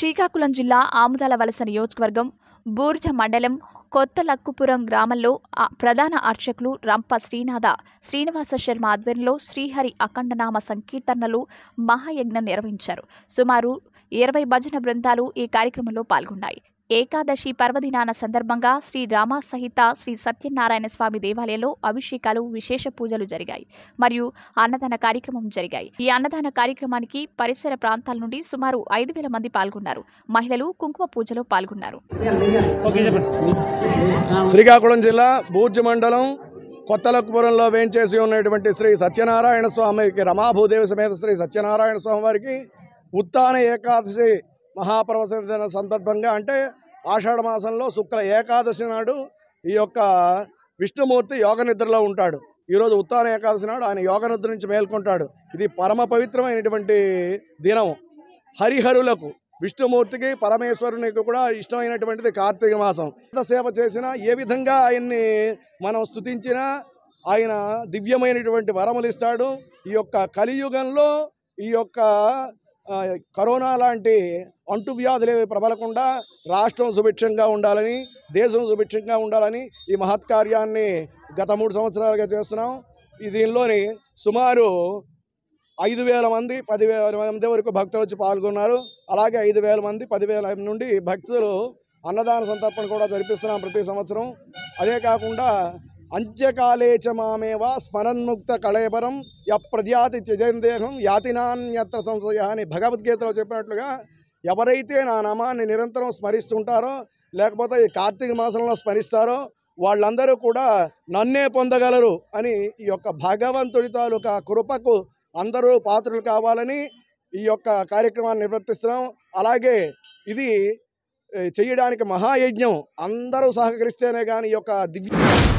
శ్రీకాకుళం జిల్లా ఆముదాల వలస నియోజకవర్గం బూర్జ మండలం కొత్త లక్కుపురం గ్రామంలో ప్రధాన అర్చకులు రంప శ్రీనాథ శ్రీనివాస శర్మ ఆధ్వర్యంలో శ్రీహరి అఖండనామ సంకీర్తనలు మహాయజ్ఞం నిర్వహించారు సుమారు ఇరవై భజన బృందాలు ఈ కార్యక్రమంలో పాల్గొన్నాయి ఏకాదశి పర్వదినాన సందర్భంగా శ్రీ రామ సహిత శ్రీ సత్యనారాయణ స్వామి దేవాలయంలో అభిషేకాలు విశేష పూజలు జరిగాయి మరియు అన్నదాన కార్యక్రమం జరిగాయి ఈ అన్నదాన కార్యక్రమానికి పరిసర ప్రాంతాల నుండి సుమారు ఐదు వేల మంది పాల్గొన్నారు మహిళలు కుంకుమ పూజలో పాల్గొన్నారు శ్రీకాకుళం జిల్లా బూర్జ మండలం కొత్తలకుపురంలో వేంచేసి ఉన్నటువంటి శ్రీ సత్యనారాయణ స్వామికి రమాభూదేవి సమేత శ్రీ సత్యనారాయణ స్వామి వారికి ఉత్తాన ఏకాదశి దిన సందర్భంగా అంటే ఆషాఢ మాసంలో శుక్ల ఏకాదశి నాడు ఈ యొక్క విష్ణుమూర్తి యోగ నిద్రలో ఉంటాడు ఈరోజు ఉత్తాన ఏకాదశి నాడు ఆయన యోగ నిద్ర నుంచి మేల్కొంటాడు ఇది పరమ పవిత్రమైనటువంటి దినం హరిహరులకు విష్ణుమూర్తికి పరమేశ్వరునికి కూడా ఇష్టమైనటువంటిది కార్తీక మాసం సేవ చేసినా ఏ విధంగా ఆయన్ని మనం స్థుతించినా ఆయన దివ్యమైనటువంటి వరములు ఇస్తాడు ఈ యొక్క కలియుగంలో ఈ యొక్క కరోనా లాంటి వ్యాధులు ఏవి ప్రబలకుండా రాష్ట్రం సుభిక్షంగా ఉండాలని దేశం సుభిక్షంగా ఉండాలని ఈ మహత్కార్యాన్ని గత మూడు సంవత్సరాలుగా చేస్తున్నాం దీనిలోని సుమారు ఐదు వేల మంది పదివేల మంది వరకు భక్తులు వచ్చి పాల్గొన్నారు అలాగే ఐదు వేల మంది పదివేల నుండి భక్తులు అన్నదాన సంతర్పణ కూడా జరిపిస్తున్నాం ప్రతి సంవత్సరం అదే కాకుండా అంత్యకాలే చ మామేవా స్మరణ్ముక్త కళేబరం యప్రజాతి త్యజందేహం యాతినాన్యత్ర సంశయ అని భగవద్గీతలో చెప్పినట్లుగా ఎవరైతే నా నామాన్ని నిరంతరం స్మరిస్తుంటారో లేకపోతే ఈ కార్తీక మాసంలో స్మరిస్తారో వాళ్ళందరూ కూడా నన్నే పొందగలరు అని ఈ యొక్క భగవంతుడి తాలూకా కృపకు అందరూ పాత్రలు కావాలని ఈ యొక్క కార్యక్రమాన్ని నిర్వర్తిస్తున్నాం అలాగే ఇది చేయడానికి మహాయజ్ఞం అందరూ సహకరిస్తేనే కానీ ఈ యొక్క దివ్య